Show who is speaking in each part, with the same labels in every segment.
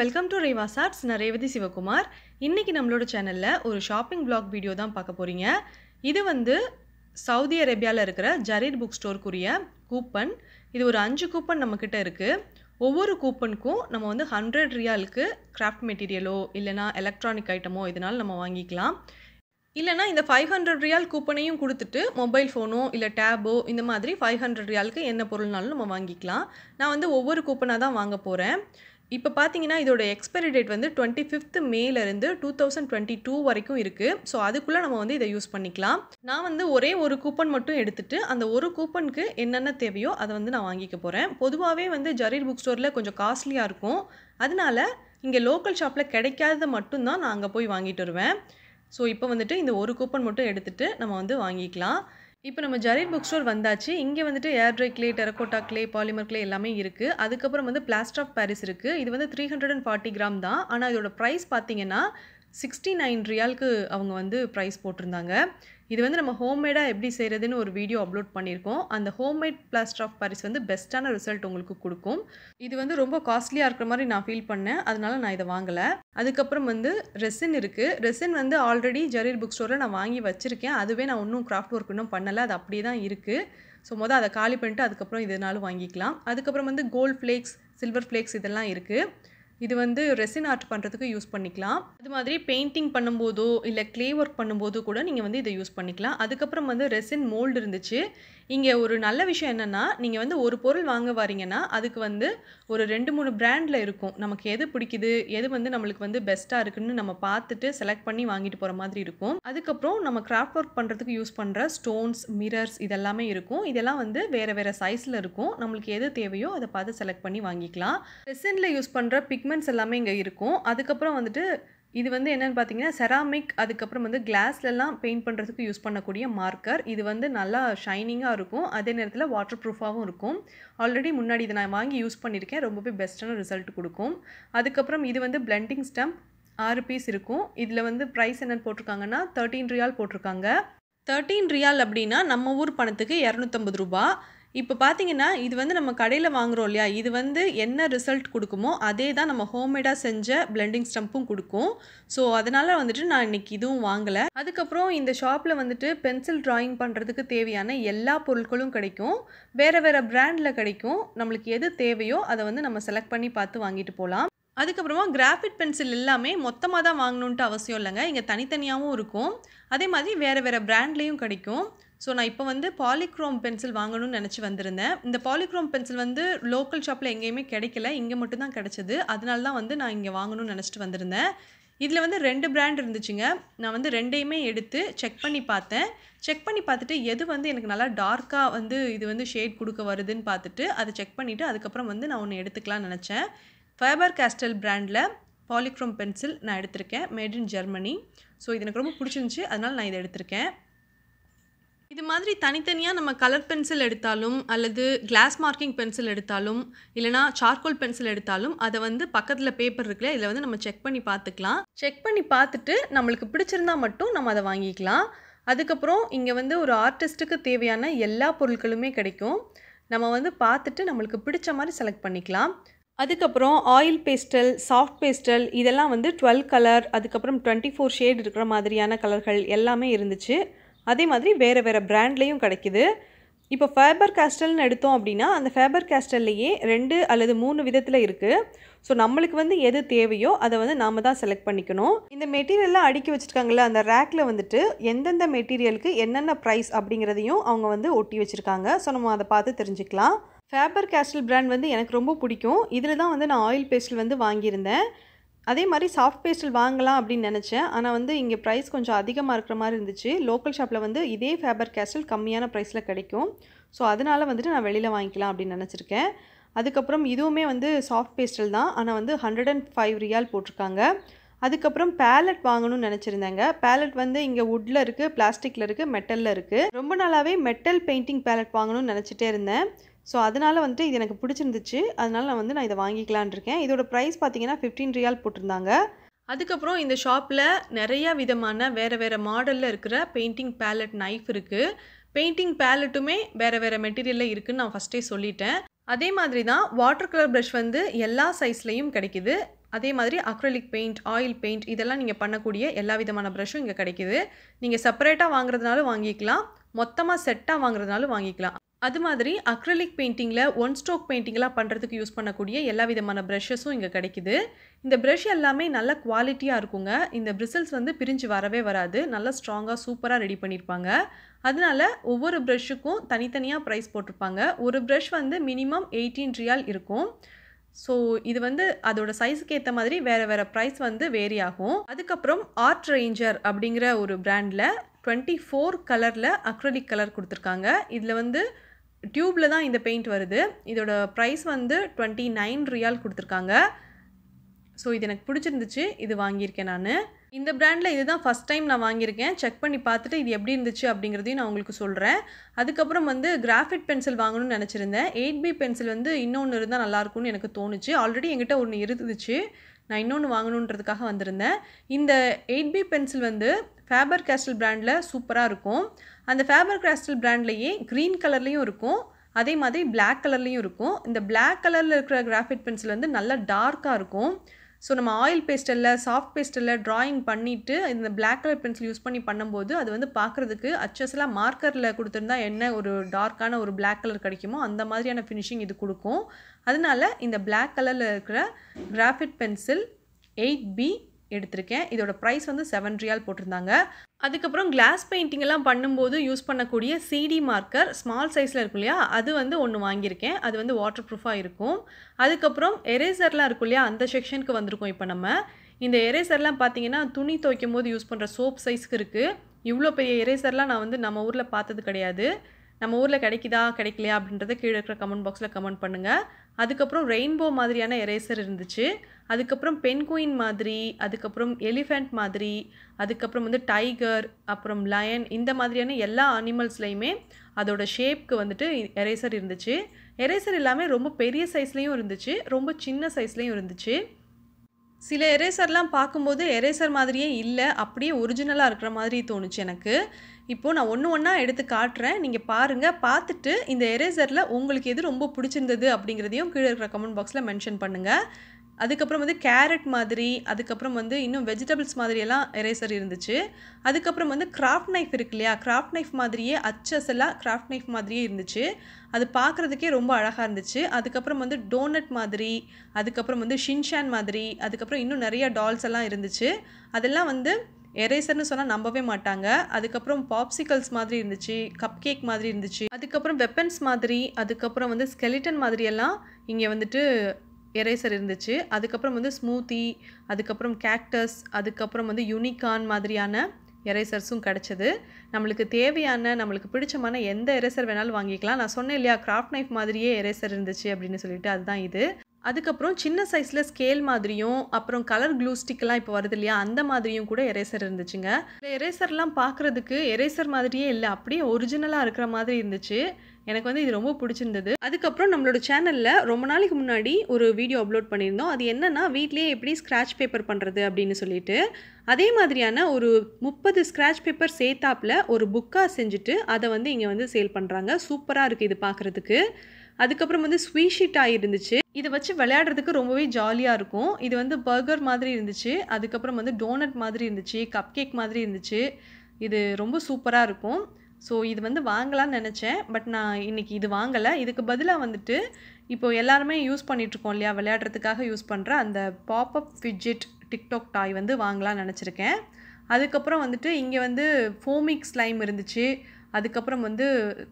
Speaker 1: welcome to Rewa சாட்ஸ் நான் ரேவதி சிவகுமார் இன்றைக்கி நம்மளோட சேனலில் ஒரு ஷாப்பிங் பிளாக் வீடியோ தான் பார்க்க போகிறீங்க இது வந்து சவுதி அரேபியாவில் இருக்கிற ஜரீர் புக் ஸ்டோருக்குரிய கூப்பன் இது ஒரு அஞ்சு கூப்பன் நம்மக்கிட்ட இருக்குது ஒவ்வொரு கூப்பனுக்கும் நம்ம வந்து ஹண்ட்ரட் ரியாலுக்கு கிராஃப்ட் மெட்டீரியலோ இல்லைனா எலக்ட்ரானிக் ஐட்டமோ இதனால் நம்ம வாங்கிக்கலாம் இல்லைனா இந்த ஃபைவ் ஹண்ட்ரட் ரியால் கூப்பனையும் கொடுத்துட்டு மொபைல் ஃபோனோ இல்லை டேபோ இந்த மாதிரி ஃபைவ் ஹண்ட்ரட் ரியாலுக்கு என்ன பொருள்னாலும் நம்ம வாங்கிக்கலாம் நான் வந்து ஒவ்வொரு கூப்பனாக தான் வாங்க போகிறேன் இப்போ பார்த்தீங்கன்னா இதோட எக்ஸ்பைரி டேட் வந்து டுவெண்ட்டி ஃபிஃப்த் மேலேருந்து டூ தௌசண்ட் டுவெண்ட்டி டூ வரைக்கும் இருக்குது ஸோ அதுக்குள்ளே நம்ம வந்து இதை யூஸ் பண்ணிக்கலாம் நான் வந்து ஒரே ஒரு கூப்பன் மட்டும் எடுத்துகிட்டு அந்த ஒரு கூப்பனுக்கு என்னென்ன தேவையோ அதை வந்து நான் வாங்கிக்க போகிறேன் பொதுவாகவே வந்து ஜரீர் புக் ஸ்டோரில் கொஞ்சம் காஸ்ட்லியாக இருக்கும் அதனால் இங்கே லோக்கல் ஷாப்பில் கிடைக்காததை மட்டும்தான் நான் அங்கே போய் வாங்கிட்டு வருவேன் ஸோ இப்போ வந்துட்டு இந்த ஒரு கூப்பன் மட்டும் எடுத்துகிட்டு நம்ம வந்து வாங்கிக்கலாம் இப்போ நம்ம ஜரீன் புக் ஸ்டோர் வந்தாச்சு இங்கே வந்துட்டு air dry clay terracotta clay polymer clay எல்லாமே இருக்குது அதுக்கப்புறம் வந்து பிளாஸ்டர் ஆஃப் பாரிஸ் இருக்குது இது வந்து three hundred and forty gram தான் ஆனால் இதோட ப்ரைஸ் பார்த்தீங்கன்னா சிக்ஸ்டி நைன் ரியாலுக்கு அவங்க வந்து ப்ரைஸ் போட்டிருந்தாங்க இது வந்து நம்ம ஹோம்மேடாக எப்படி செய்கிறதுன்னு ஒரு வீடியோ அப்லோட் பண்ணியிருக்கோம் அந்த ஹோம்மேட் பிளாஸ்டர் ஆஃப் பாரிஸ் வந்து பெஸ்ட்டான ரிசல்ட் உங்களுக்கு கொடுக்கும் இது வந்து ரொம்ப காஸ்ட்லியாக இருக்கிற மாதிரி நான் ஃபீல் பண்ணேன் அதனால் நான் இதை வாங்கலை அதுக்கப்புறம் வந்து ரெசின் இருக்குது ரெசின் வந்து ஆல்ரெடி ஜரீர் புக் ஸ்டோரில் நான் வாங்கி வச்சுருக்கேன் அதுவே நான் ஒன்றும் கிராஃப்ட் ஒர்க் இன்னும் பண்ணலை அது அப்படி தான் இருக்குது ஸோ மொதல் அதை காலி பண்ணிட்டு அதுக்கப்புறம் இதனாலும் வாங்கிக்கலாம் அதுக்கப்புறம் வந்து கோல்ட் ஃப்ளேக்ஸ் சில்வர் ஃப்ளேக்ஸ் இதெல்லாம் இருக்குது இது வந்து ரெசின் ஆர்ட் பண்ணுறதுக்கு யூஸ் பண்ணிக்கலாம் அது மாதிரி பெயிண்டிங் பண்ணும்போதோ இல்லை கிளே ஒர்க் பண்ணும்போதோ கூட நீங்கள் வந்து இதை யூஸ் பண்ணிக்கலாம் அதுக்கப்புறம் வந்து ரெசின் மோல்டு இருந்துச்சு இங்கே ஒரு நல்ல விஷயம் என்னென்னா நீங்கள் வந்து ஒரு பொருள் வாங்க வரீங்கன்னா அதுக்கு வந்து ஒரு ரெண்டு மூணு பிராண்டில் இருக்கும் நமக்கு எது பிடிக்குது எது வந்து நம்மளுக்கு வந்து பெஸ்ட்டாக இருக்குன்னு நம்ம பார்த்துட்டு செலக்ட் பண்ணி வாங்கிட்டு போகிற மாதிரி இருக்கும் அதுக்கப்புறம் நம்ம கிராஃப்ட் ஒர்க் பண்ணுறதுக்கு யூஸ் பண்ணுற ஸ்டோன்ஸ் மிரர்ஸ் இதெல்லாமே இருக்கும் இதெல்லாம் வந்து வேறு வேறு சைஸில் இருக்கும் நம்மளுக்கு எது தேவையோ அதை பார்த்து செலக்ட் பண்ணி வாங்கிக்கலாம் ரெசினில் யூஸ் பண்ணுற பிக் பிக்மெண்ட்ஸ் எல்லாமே இங்கே இருக்கும் அதுக்கப்புறம் வந்துட்டு இது வந்து என்னென்னு பார்த்தீங்கன்னா செராமிக் அதுக்கப்புறம் வந்து கிளாஸ்லலாம் பெயிண்ட் பண்ணுறதுக்கு யூஸ் பண்ணக்கூடிய மார்க்கர் இது வந்து நல்லா ஷைனிங்காக இருக்கும் அதே நேரத்தில் வாட்டர் ப்ரூஃபாகவும் இருக்கும் ஆல்ரெடி முன்னாடி இதை நான் வாங்கி யூஸ் பண்ணியிருக்கேன் ரொம்பவே பெஸ்ட்டான ரிசல்ட் கொடுக்கும் அதுக்கப்புறம் இது வந்து பிளண்டிங் ஸ்டம்ப் ஆறு பீஸ் இருக்கும் இதில் வந்து ப்ரைஸ் என்னென்னு போட்டிருக்காங்கன்னா தேர்ட்டீன் ரியால் போட்டிருக்காங்க தேர்ட்டீன் ரியால் அப்படின்னா நம்ம ஊர் பணத்துக்கு இரநூத்தம்பது ரூபா இப்போ பார்த்தீங்கன்னா இது வந்து நம்ம கடையில் வாங்குகிறோம் இல்லையா இது வந்து என்ன ரிசல்ட் கொடுக்குமோ அதே தான் நம்ம ஹோம்மேடாக செஞ்ச பிளெண்டிங் ஸ்டம்ப்பும் கொடுக்கும் ஸோ அதனால் வந்துட்டு நான் இன்றைக்கி இதுவும் வாங்கலை அதுக்கப்புறம் இந்த ஷாப்பில் வந்துட்டு பென்சில் ட்ராயிங் பண்ணுறதுக்கு தேவையான எல்லா பொருட்களும் கிடைக்கும் வேறு வேறு பிராண்டில் கிடைக்கும் நம்மளுக்கு எது தேவையோ அதை வந்து நம்ம செலக்ட் பண்ணி பார்த்து வாங்கிட்டு போகலாம் அதுக்கப்புறமா கிராஃபிட் பென்சில் எல்லாமே மொத்தமாக தான் வாங்கணுன்ட்டு அவசியம் இல்லைங்க இங்கே தனித்தனியாகவும் இருக்கும் அதே மாதிரி வேறு வேறு பிராண்ட்லேயும் கிடைக்கும் ஸோ நான் இப்போ வந்து பாலிக்ரோம் பென்சில் வாங்கணும்னு நினச்சி வந்திருந்தேன் இந்த பாலிக்ரோம் பென்சில் வந்து லோக்கல் ஷாப்பில் எங்கேயுமே கிடைக்கல இங்கே மட்டும்தான் கிடச்சிது அதனால தான் வந்து நான் இங்கே வாங்கணும்னு நினச்சிட்டு வந்திருந்தேன் இதில் வந்து ரெண்டு பிராண்ட் இருந்துச்சுங்க நான் வந்து ரெண்டையுமே எடுத்து செக் பண்ணி பார்த்தேன் செக் பண்ணி பார்த்துட்டு எது வந்து எனக்கு நல்லா டார்க்காக வந்து இது வந்து ஷேட் கொடுக்க வருதுன்னு பார்த்துட்டு அதை செக் பண்ணிவிட்டு அதுக்கப்புறம் வந்து நான் ஒன்று எடுத்துக்கலாம்னு நினச்சேன் ஃபைபர் கேஸ்டல் பிராண்டில் பாலிக்ரோம் பென்சில் நான் எடுத்திருக்கேன் மேட் இன் ஜெர்மனி ஸோ இது எனக்கு ரொம்ப பிடிச்சிருந்துச்சி அதனால் நான் இதை எடுத்திருக்கேன் இது மாதிரி தனித்தனியாக நம்ம கலர் பென்சில் எடுத்தாலும் அல்லது கிளாஸ் மார்க்கிங் பென்சில் எடுத்தாலும் இல்லைனா சார்கோல் பென்சில் எடுத்தாலும் அதை வந்து பக்கத்தில் பேப்பர் இருக்குல்ல இதில் வந்து நம்ம செக் பண்ணி பார்த்துக்கலாம் செக் பண்ணி பார்த்துட்டு நம்மளுக்கு பிடிச்சிருந்தா மட்டும் நம்ம அதை வாங்கிக்கலாம் அதுக்கப்புறம் இங்கே வந்து ஒரு ஆர்டிஸ்ட்டுக்கு தேவையான எல்லா பொருட்களுமே கிடைக்கும் நம்ம வந்து பார்த்துட்டு நம்மளுக்கு பிடிச்ச மாதிரி செலக்ட் பண்ணிக்கலாம் அதுக்கப்புறம் ஆயில் பேஸ்டல் சாஃப்ட் பேஸ்டல் இதெல்லாம் வந்து டுவெல் கலர் அதுக்கப்புறம் டுவெண்ட்டி ஃபோர் ஷேட் இருக்கிற மாதிரியான கலர்கள் எல்லாமே இருந்துச்சு அதே மாதிரி வேறு வேறு ப்ராண்ட்லேயும் கிடைக்கிது இப்போ ஃபேபர் கேஸ்டல்னு எடுத்தோம் அப்படின்னா அந்த ஃபேபர் கேஸ்டல்லையே ரெண்டு அல்லது மூணு விதத்தில் இருக்குது ஸோ நம்மளுக்கு வந்து எது தேவையோ அதை வந்து நாம் தான் செலக்ட் பண்ணிக்கணும் இந்த மெட்டீரியல்லாம் அடுக்கி வச்சுருக்காங்களே அந்த ரேக்கில் வந்துட்டு எந்தெந்த மெட்டீரியலுக்கு என்னென்ன ப்ரைஸ் அப்படிங்கிறதையும் அவங்க வந்து ஒட்டி வச்சுருக்காங்க ஸோ நம்ம அதை பார்த்து தெரிஞ்சுக்கலாம் ஃபேபர் கேஸ்டல் ப்ராண்ட் வந்து எனக்கு ரொம்ப பிடிக்கும் இதில் தான் வந்து நான் ஆயில் பேஸ்டல் வந்து வாங்கியிருந்தேன் அதே மாதிரி சாஃப்ட் பேஸ்டல் வாங்கலாம் அப்படின்னு நினச்சேன் ஆனால் வந்து இங்கே ப்ரைஸ் கொஞ்சம் அதிகமாக இருக்கிற மாதிரி இருந்துச்சு லோக்கல் ஷாப்பில் வந்து இதே ஃபேபர் கேஸ்டல் கம்மியான ப்ரைஸில் கிடைக்கும் ஸோ அதனால் வந்துட்டு நான் வெளியில் வாங்கிக்கலாம் அப்படின்னு நினச்சிருக்கேன் அதுக்கப்புறம் இதுவுமே வந்து சாஃப்ட் பேஸ்டல் தான் ஆனால் வந்து ஹண்ட்ரட் அண்ட் ஃபைவ் ரியால் போட்டிருக்காங்க அதுக்கப்புறம் பேலட் வாங்கணும்னு நினச்சிருந்தாங்க பேலட் வந்து இங்கே வுட்டில் இருக்குது பிளாஸ்டிக்கில் இருக்குது மெட்டலில் இருக்குது ரொம்ப நாளாகவே மெட்டல் பெயிண்டிங் பேலட் வாங்கணும்னு நினச்சிட்டே இருந்தேன் ஸோ அதனால் வந்துட்டு இது எனக்கு பிடிச்சிருந்துச்சு அதனால் நான் வந்து நான் இதை வாங்கிக்கலான் இருக்கேன் இதோட ப்ரைஸ் பார்த்தீங்கன்னா ஃபிஃப்டீன் ரியால் போட்டிருந்தாங்க அதுக்கப்புறம் இந்த ஷாப்பில் நிறையா விதமான வேறு வேறு மாடலில் இருக்கிற பெயிண்டிங் பேலட் நைஃப் இருக்குது பெயிண்டிங் பேலட்டுமே வேறு வேறு மெட்டீரியலில் இருக்குதுன்னு நான் ஃபஸ்ட்டே சொல்லிட்டேன் அதே மாதிரி தான் வாட்டர் கலர் ப்ரஷ் வந்து எல்லா சைஸ்லேயும் கிடைக்கிது அதே மாதிரி அக்ரலிக் பெயிண்ட் ஆயில் பெயிண்ட் இதெல்லாம் நீங்கள் பண்ணக்கூடிய எல்லா விதமான ப்ரஷ்ஷும் இங்கே கிடைக்கிது நீங்கள் செப்பரேட்டாக வாங்குறதுனாலும் வாங்கிக்கலாம் மொத்தமாக செட்டாக வாங்குறதுனாலும் வாங்கிக்கலாம் அது மாதிரி அக்ரலிக் பெயிண்டிங்கில் ஒன் ஸ்ட்ரோக் பெயிண்டிங்லாம் பண்ணுறதுக்கு யூஸ் பண்ணக்கூடிய எல்லா விதமான ப்ரஷஸும் இங்கே கிடைக்குது இந்த ப்ரஷ் எல்லாமே நல்ல குவாலிட்டியாக இருக்குங்க இந்த பிரிசல்ஸ் வந்து பிரிஞ்சு வரவே வராது நல்லா ஸ்ட்ராங்காக சூப்பராக ரெடி பண்ணியிருப்பாங்க அதனால ஒவ்வொரு ப்ரஷ்ஷுக்கும் தனித்தனியாக ப்ரைஸ் போட்டிருப்பாங்க ஒரு ப்ரஷ் வந்து மினிமம் எயிட்டீன் ரியால் இருக்கும் ஸோ இது வந்து அதோட சைஸுக்கு ஏற்ற மாதிரி வேறு வேறு ப்ரைஸ் வந்து வேரி ஆகும் அதுக்கப்புறம் ஆர்ட் ரேஞ்சர் அப்படிங்கிற ஒரு பிராண்டில் டுவெண்ட்டி ஃபோர் கலரில் அக்ரலிக் கலர் கொடுத்துருக்காங்க இதில் வந்து டியூப்பில் தான் இந்த பெயிண்ட் வருது இதோட ப்ரைஸ் வந்து டுவெண்ட்டி நைன் ரியால் கொடுத்துருக்காங்க ஸோ இது எனக்கு பிடிச்சிருந்துச்சு இது வாங்கியிருக்கேன் நான் இந்த பிராண்டில் இதுதான் ஃபஸ்ட் டைம் நான் வாங்கியிருக்கேன் செக் பண்ணி பார்த்துட்டு இது எப்படி இருந்துச்சு அப்படிங்கிறதையும் நான் உங்களுக்கு சொல்கிறேன் அதுக்கப்புறம் வந்து கிராஃபிக் பென்சில் வாங்கணும்னு நினச்சிருந்தேன் எயிட் பி பென்சில் வந்து இன்னொன்று இருந்தால் நல்லாயிருக்கும்னு எனக்கு தோணுச்சு ஆல்ரெடி எங்கிட்ட ஒன்று இருந்துச்சு நான் இன்னொன்று வாங்கணுன்றதுக்காக வந்திருந்தேன் இந்த எயிட் பி பென்சில் வந்து ஃபேபர் கேஸ்டல் பிராண்டில் சூப்பராக இருக்கும் அந்த ஃபேபர் கேஸ்டல் பிராண்ட்லேயே க்ரீன் கலர்லேயும் இருக்கும் அதே மாதிரி பிளாக் கலர்லேயும் இருக்கும் இந்த பிளாக் கலரில் இருக்கிற கிராஃபிக் பென்சில் வந்து நல்லா டார்க்காக இருக்கும் ஸோ நம்ம ஆயில் பேஸ்டலில் சாஃப்ட் பேஸ்டலில் ட்ராயிங் பண்ணிவிட்டு இந்த பிளாக் கலர் பென்சில் யூஸ் பண்ணி பண்ணும்போது அது வந்து பார்க்குறதுக்கு அச்சஸ்லாம் மார்க்கரில் கொடுத்துருந்தா என்ன ஒரு டார்க்கான ஒரு பிளாக் கலர் கிடைக்குமோ அந்த மாதிரியான ஃபினிஷிங் இது கொடுக்கும் அதனால இந்த பிளாக் கலரில் இருக்கிற கிராஃபிட் பென்சில் எயிட் பி எடுத்திருக்கேன் இதோட ப்ரைஸ் வந்து செவன் ரியால் போட்டிருந்தாங்க அதுக்கப்புறம் கிளாஸ் பெயிண்டிங் எல்லாம் பண்ணும்போது யூஸ் பண்ணக்கூடிய சிடி மார்க்கர் ஸ்மால் சைஸில் இருக்கும் இல்லையா அது வந்து ஒன்று வாங்கியிருக்கேன் அது வந்து வாட்டர் ப்ரூஃபாக இருக்கும் அதுக்கப்புறம் எரேசர்லாம் இருக்கும் இல்லையா அந்த செக்ஷனுக்கு வந்திருக்கோம் இப்போ நம்ம இந்த எரேசர்லாம் பார்த்தீங்கன்னா துணி துவைக்கும் போது யூஸ் பண்ணுற சோப் சைஸ்க்கு இருக்குது இவ்வளோ பெரிய எரேசர்லாம் நான் வந்து நம்ம ஊரில் பார்த்தது கிடையாது நம்ம ஊரில் கிடைக்குதா கிடைக்கலையா அப்படின்றத கீழே இருக்கிற கமெண்ட் பாக்ஸில் கமெண்ட் பண்ணுங்கள் அதுக்கப்புறம் ரெயின்போ மாதிரியான எரேசர் இருந்துச்சு அதுக்கப்புறம் பென்குயின் மாதிரி அதுக்கப்புறம் எலிஃபெண்ட் மாதிரி அதுக்கப்புறம் வந்து டைகர் அப்புறம் லயன் இந்த மாதிரியான எல்லா அனிமல்ஸ்லையுமே அதோட ஷேப்க்கு வந்துட்டு எரேசர் இருந்துச்சு எரேசர் எல்லாமே ரொம்ப பெரிய சைஸ்லேயும் இருந்துச்சு ரொம்ப சின்ன சைஸ்லேயும் இருந்துச்சு சில எரேசர்லாம் பார்க்கும்போது எரேசர் மாதிரியே இல்லை அப்படியே ஒரிஜினலாக இருக்கிற மாதிரி தோணுச்சு எனக்கு இப்போது நான் ஒன்று ஒன்றா எடுத்து காட்டுறேன் நீங்கள் பாருங்கள் பார்த்துட்டு இந்த எரேசரில் உங்களுக்கு எது ரொம்ப பிடிச்சிருந்தது அப்படிங்கிறதையும் கீழே இருக்கிற கமெண்ட் பாக்ஸில் மென்ஷன் பண்ணுங்கள் அதுக்கப்புறம் வந்து கேரட் மாதிரி அதுக்கப்புறம் வந்து இன்னும் வெஜிடபிள்ஸ் மாதிரியெல்லாம் எரேசர் இருந்துச்சு அதுக்கப்புறம் வந்து கிராஃப்ட் நைஃப் இருக்கு இல்லையா கிராஃப்ட் நைஃப் மாதிரியே அச்சஸெல்லாம் கிராஃப்ட் நைஃப் மாதிரியே இருந்துச்சு அது பார்க்குறதுக்கே ரொம்ப அழகாக இருந்துச்சு அதுக்கப்புறம் வந்து டோனட் மாதிரி அதுக்கப்புறம் வந்து ஷின்ஷான் மாதிரி அதுக்கப்புறம் இன்னும் நிறையா டால்ஸ் எல்லாம் இருந்துச்சு அதெல்லாம் வந்து எரேசர்னு சொன்னால் நம்பவே மாட்டாங்க அதுக்கப்புறம் பாப்சிக்கல்ஸ் மாதிரி இருந்துச்சு கப் கேக் மாதிரி இருந்துச்சு அதுக்கப்புறம் வெப்பன்ஸ் மாதிரி அதுக்கப்புறம் வந்து ஸ்கெலிட்டன் மாதிரி எல்லாம் இங்கே வந்துட்டு எரேசர் இருந்துச்சு அதுக்கப்புறம் வந்து ஸ்மூத்தி அதுக்கப்புறம் கேக்டஸ் அதுக்கப்புறம் வந்து யூனிகான் மாதிரியான எரேசர்ஸும் கிடச்சிது நம்மளுக்கு தேவையான நம்மளுக்கு பிடிச்சமான எந்த எரேசர் வேணாலும் வாங்கிக்கலாம் நான் சொன்னேன் இல்லையா கிராஃப்ட் நைஃப் மாதிரியே எரேசர் இருந்துச்சு அப்படின்னு சொல்லிட்டு அதுதான் இது அதுக்கப்புறம் சின்ன சைஸில் ஸ்கேல் மாதிரியும் அப்புறம் கலர் க்ளூ ஸ்டிக்லாம் இப்போ வருது இல்லையா அந்த மாதிரியும் கூட எரேசர் இருந்துச்சுங்க இந்த எரேசர்லாம் பார்க்குறதுக்கு எரேசர் மாதிரியே இல்லை அப்படியே ஒரிஜினலாக இருக்கிற மாதிரி இருந்துச்சு எனக்கு வந்து இது ரொம்ப பிடிச்சிருந்தது அதுக்கப்புறம் நம்மளோட சேனலில் ரொம்ப நாளைக்கு முன்னாடி ஒரு வீடியோ அப்லோட் பண்ணியிருந்தோம் அது என்னென்னா வீட்லேயே எப்படி ஸ்க்ராட்ச் பேப்பர் பண்ணுறது அப்படின்னு சொல்லிட்டு அதே மாதிரியான ஒரு முப்பது ஸ்க்ராட்ச் பேப்பர் சேர்த்தாப்பில் ஒரு புக்காக செஞ்சுட்டு அதை வந்து இங்கே வந்து சேல் பண்ணுறாங்க சூப்பராக இருக்குது இது பார்க்குறதுக்கு அதுக்கப்புறம் வந்து ஸ்வீஷீட் இருந்துச்சு இதை வச்சு விளையாடுறதுக்கு ரொம்பவே ஜாலியாக இருக்கும் இது வந்து பர்கர் மாதிரி இருந்துச்சு அதுக்கப்புறம் வந்து டோனட் மாதிரி இருந்துச்சு கப் கேக் மாதிரி இருந்துச்சு இது ரொம்ப சூப்பராக இருக்கும் ஸோ இது வந்து வாங்கலாம்னு நினச்சேன் பட் நான் இன்றைக்கி இது வாங்கலை இதுக்கு பதிலாக வந்துட்டு இப்போ எல்லாருமே யூஸ் பண்ணிகிட்ருக்கோம் இல்லையா விளையாடுறதுக்காக யூஸ் பண்ணுற அந்த pop up fidget TikTok toy வந்து வாங்கலாம்னு நினச்சிருக்கேன் அதுக்கப்புறம் வந்துட்டு இங்கே வந்து ஃபோமிக் ஸ்லைம் இருந்துச்சு அதுக்கப்புறம் வந்து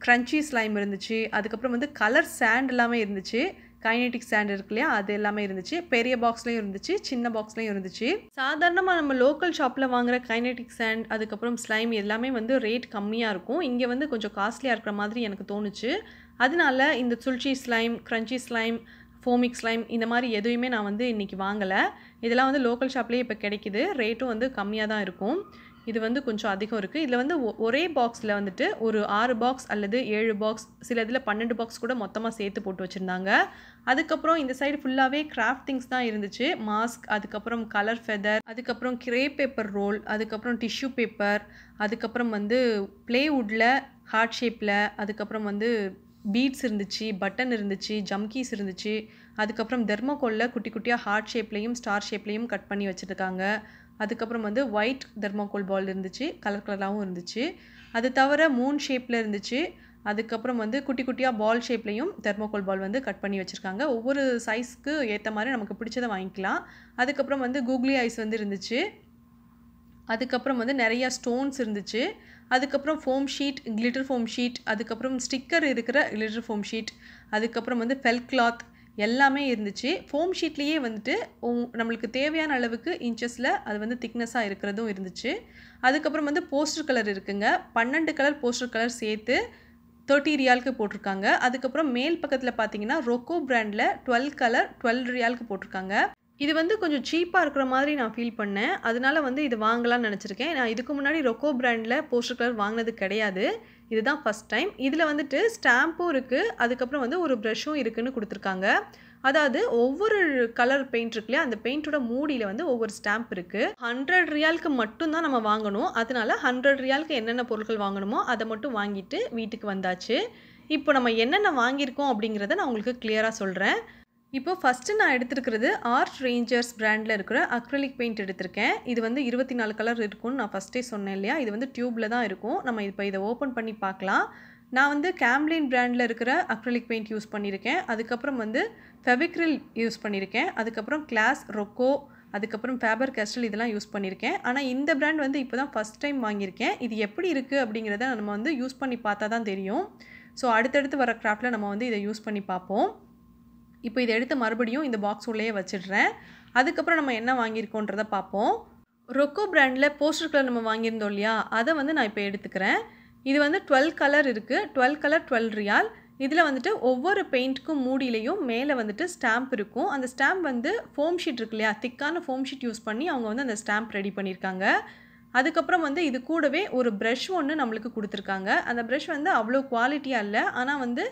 Speaker 1: க்ரன்ச்சி ஸ்லைம் இருந்துச்சு அதுக்கப்புறம் வந்து கலர் சேண்ட் எல்லாமே இருந்துச்சு கைனெட்டிக் ஸ்டாண்ட் இருக்கு இல்லையா அது எல்லாமே இருந்துச்சு பெரிய பாக்ஸ்லேயும் இருந்துச்சு சின்ன பாக்ஸ்லேயும் இருந்துச்சு சாதாரணமாக நம்ம லோக்கல் ஷாப்பில் வாங்குற கைனெட்டிக் சேண்ட் அதுக்கப்புறம் ஸ்லைம் எல்லாமே வந்து ரேட் கம்மியாக இருக்கும் இங்கே வந்து கொஞ்சம் காஸ்ட்லியாக இருக்கிற மாதிரி எனக்கு தோணுச்சு அதனால இந்த சுல்ச்சி slime crunchy slime foamic slime இந்த மாதிரி எதுவுமே நான் வந்து இன்றைக்கி வாங்கலை இதெல்லாம் வந்து லோக்கல் ஷாப்லேயே இப்போ கிடைக்கிது ரேட்டும் வந்து கம்மியாக தான் இருக்கும் இது வந்து கொஞ்சம் அதிகம் இருக்குது இதில் வந்து ஒரே பாக்ஸில் வந்துட்டு ஒரு ஆறு பாக்ஸ் அல்லது ஏழு பாக்ஸ் சில இதில் பன்னெண்டு பாக்ஸ் கூட மொத்தமாக சேர்த்து போட்டு வச்சுருந்தாங்க அதுக்கப்புறம் இந்த சைடு ஃபுல்லாகவே கிராஃப்ட் திங்ஸ் தான் இருந்துச்சு மாஸ்க் அதுக்கப்புறம் கலர் ஃபெதர் அதுக்கப்புறம் கிரே பேப்பர் ரோல் அதுக்கப்புறம் டிஷ்யூ பேப்பர் அதுக்கப்புறம் வந்து ப்ளேவுட்டில் ஹார்ட் ஷேப்பில் அதுக்கப்புறம் வந்து பீட்ஸ் இருந்துச்சு பட்டன் இருந்துச்சு ஜம்கீஸ் இருந்துச்சு அதுக்கப்புறம் தெர்மோகோலில் குட்டி குட்டியாக ஹார்ட் ஷேப்லேயும் ஸ்டார் ஷேப்லேயும் கட் பண்ணி வச்சுருக்காங்க அதுக்கப்புறம் வந்து ஒயிட் தெர்மாக்கோல் பால் இருந்துச்சு கலர் கலராகவும் இருந்துச்சு அது தவிர மூன் ஷேப்பில் இருந்துச்சு அதுக்கப்புறம் வந்து குட்டி குட்டியாக பால் ஷேப்லேயும் தெர்மோகோல் பால் வந்து கட் பண்ணி வச்சுருக்காங்க ஒவ்வொரு சைஸ்க்கு ஏற்ற மாதிரி நமக்கு பிடிச்சதை வாங்கிக்கலாம் அதுக்கப்புறம் வந்து கூகுளி ஐஸ் வந்து இருந்துச்சு அதுக்கப்புறம் வந்து நிறையா ஸ்டோன்ஸ் இருந்துச்சு அதுக்கப்புறம் foam sheet glitter foam sheet அதுக்கப்புறம் ஸ்டிக்கர் இருக்கிற கிளிட்டர் ஃபோம் ஷீட் அதுக்கப்புறம் வந்து ஃபெல் கிளாத் எல்லாமே இருந்துச்சு ஃபோம் ஷீட்லேயே வந்துட்டு நம்மளுக்கு தேவையான அளவுக்கு இன்ச்சஸில் அது வந்து திக்னஸாக இருக்கிறதும் இருந்துச்சு அதுக்கப்புறம் வந்து போஸ்டர் கலர் இருக்குங்க பன்னெண்டு கலர் போஸ்டர் கலர் சேர்த்து தேர்ட்டி ரியாலுக்கு போட்டிருக்காங்க அதுக்கப்புறம் மேல் பக்கத்தில் பார்த்தீங்கன்னா ரொக்கோ பிராண்டில் டுவெல் கலர் டுவெல் ரியாலுக்கு போட்டிருக்காங்க இது வந்து கொஞ்சம் சீப்பாக இருக்கிற மாதிரி நான் ஃபீல் பண்ணேன் அதனால வந்து இது வாங்கலாம்னு நினச்சிருக்கேன் நான் இதுக்கு முன்னாடி ரொக்கோ பிராண்டில் போஸ்டர் கலர் வாங்கினது கிடையாது இதுதான் ஃபஸ்ட் டைம் இதில் வந்துட்டு ஸ்டாம்பும் இருக்குது அதுக்கப்புறம் வந்து ஒரு ப்ரஷ்ஷும் இருக்குதுன்னு கொடுத்துருக்காங்க அதாவது ஒவ்வொரு கலர் பெயிண்ட் இருக்குல்ல அந்த பெயிண்ட்டோட மூடியில் வந்து ஒவ்வொரு ஸ்டாம்ப் இருக்குது ஹண்ட்ரட் ரியாலுக்கு மட்டும்தான் நம்ம வாங்கணும் அதனால ஹண்ட்ரட் ரியாலுக்கு என்னென்ன பொருட்கள் வாங்கணுமோ அதை மட்டும் வாங்கிட்டு வீட்டுக்கு வந்தாச்சு இப்போ நம்ம என்னென்ன வாங்கியிருக்கோம் அப்படிங்கிறத நான் உங்களுக்கு கிளியராக சொல்கிறேன் இப்போ ஃபஸ்ட்டு நான் எடுத்துருக்கிறது ஆர்ட் ரேஞ்சர்ஸ் பிராண்டில் இருக்கிற அக்ரலிக் பெயிண்ட் எடுத்திருக்கேன் இது வந்து இருபத்தி நாலு கலர் இருக்கும்னு நான் ஃபஸ்ட்டே சொன்னேன் இல்லையா இது வந்து டியூப்பில் தான் இருக்கும் நம்ம இப்போ இதை ஓப்பன் பண்ணி பார்க்கலாம் நான் வந்து கேம்லின் பிராண்டில் இருக்கிற அக்ரலிக் பெயிண்ட் யூஸ் பண்ணியிருக்கேன் அதுக்கப்புறம் வந்து ஃபெவிக்ரில் யூஸ் பண்ணியிருக்கேன் அதுக்கப்புறம் கிளாஸ் ரொக்கோ அதுக்கப்புறம் ஃபேபர் கேஸ்டல் இதெல்லாம் யூஸ் பண்ணியிருக்கேன் ஆனால் இந்த பிராண்ட் வந்து இப்போ தான் ஃபஸ்ட் டைம் வாங்கியிருக்கேன் இது எப்படி இருக்குது அப்படிங்கிறத நம்ம வந்து யூஸ் பண்ணி பார்த்தா தான் தெரியும் ஸோ அடுத்தடுத்து வர கிராஃப்டில் நம்ம வந்து இதை யூஸ் பண்ணி பார்ப்போம் இப்போ இதை எடுத்து மறுபடியும் இந்த பாக்ஸ் உள்ளேயே வச்சிடுறேன் அதுக்கப்புறம் நம்ம என்ன வாங்கியிருக்கோன்றதை பார்ப்போம் ரொக்கோ பிராண்டில் போஸ்டர் கலர் நம்ம வாங்கியிருந்தோம் இல்லையா அதை வந்து நான் இப்போ எடுத்துக்கிறேன் இது வந்து டுவெல் கலர் இருக்குது டுவெல் கலர் டுவெல் ரியால் இதில் வந்துட்டு ஒவ்வொரு பெயிண்ட்டுக்கும் மூடியிலையும் மேலே வந்துட்டு ஸ்டாம்ப் இருக்கும் அந்த ஸ்டாம்ப் வந்து ஃபோம் ஷீட் இருக்கு இல்லையா திக்கான ஃபோம் ஷீட் யூஸ் பண்ணி அவங்க வந்து அந்த ஸ்டாம்ப் ரெடி பண்ணியிருக்காங்க அதுக்கப்புறம் வந்து இது கூடவே ஒரு ப்ரஷ் ஒன்று நம்மளுக்கு கொடுத்துருக்காங்க அந்த ப்ரஷ் வந்து அவ்வளோ குவாலிட்டியாக இல்லை ஆனால் வந்து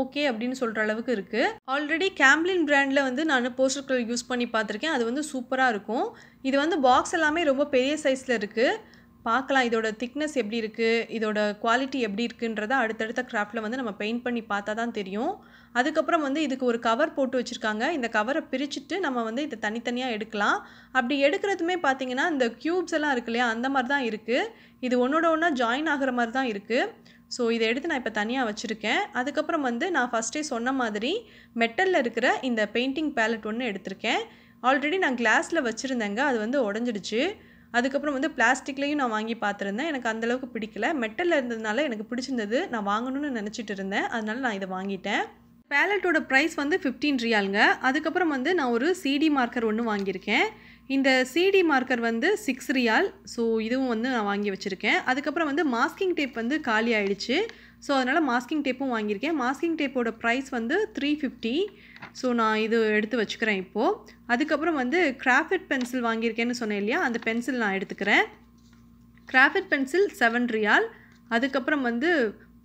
Speaker 1: ஓகே அப்படின்னு சொல்கிற அளவுக்கு இருக்குது ஆல்ரெடி கேம்லின் பிராண்டில் வந்து நான் போஸ்டர்கள் யூஸ் பண்ணி பார்த்துருக்கேன் அது வந்து சூப்பராக இருக்கும் இது வந்து பாக்ஸ் எல்லாமே ரொம்ப பெரிய சைஸில் இருக்குது பார்க்கலாம் இதோட திக்னஸ் எப்படி இருக்குது இதோட குவாலிட்டி எப்படி இருக்குன்றதை அடுத்தடுத்த கிராஃப்டில் வந்து நம்ம பெயிண்ட் பண்ணி பார்த்தா தான் தெரியும் அதுக்கப்புறம் வந்து இதுக்கு ஒரு கவர் போட்டு வச்சுருக்காங்க இந்த கவரை பிரிச்சுட்டு நம்ம வந்து இதை தனித்தனியாக எடுக்கலாம் அப்படி எடுக்கிறதுமே பார்த்திங்கன்னா இந்த க்யூப்ஸ் எல்லாம் இருக்கு இல்லையா அந்த மாதிரி தான் இருக்குது இது ஒன்றோட ஒன்றா ஜாயின் ஆகிற மாதிரி தான் இருக்குது ஸோ இதை எடுத்து நான் இப்போ தனியாக வச்சுருக்கேன் அதுக்கப்புறம் வந்து நான் ஃபஸ்ட்டே சொன்ன மாதிரி மெட்டலில் இருக்கிற இந்த பெயிண்டிங் பேலட் ஒன்று எடுத்திருக்கேன் ஆல்ரெடி நான் கிளாஸில் வச்சுருந்தேங்க அது வந்து உடஞ்சிடுச்சு அதுக்கப்புறம் வந்து பிளாஸ்டிக்லேயும் நான் வாங்கி பார்த்துருந்தேன் எனக்கு அந்தளவுக்கு பிடிக்கல மெட்டலில் இருந்ததுனால எனக்கு பிடிச்சிருந்தது நான் வாங்கணும்னு நினச்சிட்டு இருந்தேன் அதனால நான் இதை வாங்கிட்டேன் பேலட்டோட ப்ரைஸ் வந்து ஃபிஃப்டீன் ரியாலுங்க அதுக்கப்புறம் வந்து நான் ஒரு சிடி மார்க்கர் ஒன்று வாங்கியிருக்கேன் இந்த சிடி மார்க்கர் வந்து சிக்ஸ் ரியால் ஸோ இதுவும் வந்து நான் வாங்கி வச்சுருக்கேன் அதுக்கப்புறம் வந்து மாஸ்கிங் டேப் வந்து காலி ஆகிடுச்சு ஸோ அதனால் மாஸ்கிங் டேப்பும் வாங்கியிருக்கேன் மாஸ்கிங் டேப்போட ப்ரைஸ் வந்து த்ரீ ஃபிஃப்டி ஸோ நான் இது எடுத்து வச்சுக்கிறேன் இப்போது அதுக்கப்புறம் வந்து கிராஃபிட் பென்சில் வாங்கியிருக்கேன்னு சொன்னேன் இல்லையா அந்த பென்சில் நான் எடுத்துக்கிறேன் கிராஃபிட் பென்சில் செவன் ரியால் அதுக்கப்புறம் வந்து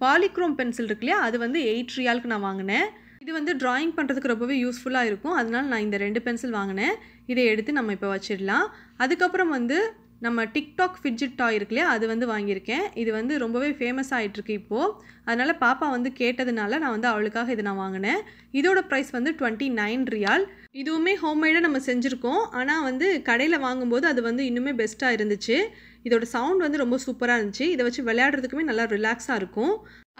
Speaker 1: பாலிக்ரோம் பென்சில் இருக்கு இல்லையா அது வந்து எயிட் ரியாலுக்கு நான் வாங்கினேன் இது வந்து ட்ராயிங் பண்ணுறதுக்கு ரொம்பவே யூஸ்ஃபுல்லாக இருக்கும் அதனால் நான் இந்த ரெண்டு பென்சில் வாங்கினேன் இதை எடுத்து நம்ம இப்போ வச்சிடலாம் அதுக்கப்புறம் வந்து நம்ம டிக்டாக் ஃபிட்ஜிட் டாய் இருக்கு இல்லையா அது வந்து வாங்கியிருக்கேன் இது வந்து ரொம்பவே ஃபேமஸ் ஆகிட்டுருக்கு இப்போது அதனால் பாப்பா வந்து கேட்டதுனால நான் வந்து அவளுக்காக இதை நான் வாங்கினேன் இதோட ப்ரைஸ் வந்து டுவெண்ட்டி நைன் ரியால் இதுவுமே ஹோம்மேடாக நம்ம செஞ்சுருக்கோம் ஆனால் வந்து கடையில் வாங்கும்போது அது வந்து இன்னுமே பெஸ்ட்டாக இருந்துச்சு இதோட சவுண்ட் வந்து ரொம்ப சூப்பராக இருந்துச்சு இதை வச்சு விளையாடுறதுக்குமே நல்லா ரிலாக்ஸாக இருக்கும்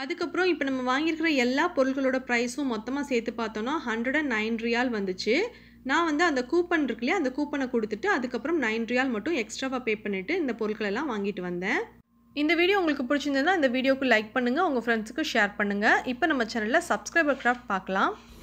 Speaker 1: அதுக்கப்புறம் இப்போ நம்ம வாங்கியிருக்கிற எல்லா பொருட்களோட ப்ரைஸும் மொத்தமாக சேர்த்து பார்த்தோன்னா ஹண்ட்ரட் அண்ட் நைன் ரியால் வந்துச்சு நான் வந்து அந்த கூப்பன் இருக்கு இல்லையா அந்த கூப்பனை கொடுத்துட்டு அதுக்கப்புறம் நைன் ரியால் மட்டும் எக்ஸ்ட்ராவாக பே பண்ணிவிட்டு இந்த பொருட்கள் எல்லாம் வாங்கிட்டு வந்தேன் இந்த வீடியோ உங்களுக்கு பிடிச்சிருந்ததுன்னா இந்த வீடியோக்கு லைக் பண்ணுங்கள் உங்கள் ஃப்ரெண்ட்ஸுக்கு ஷேர் பண்ணுங்கள் இப்போ நம்ம சேனலில் சப்ஸ்கிரைபர் கிராஃப்ட் பார்க்கலாம்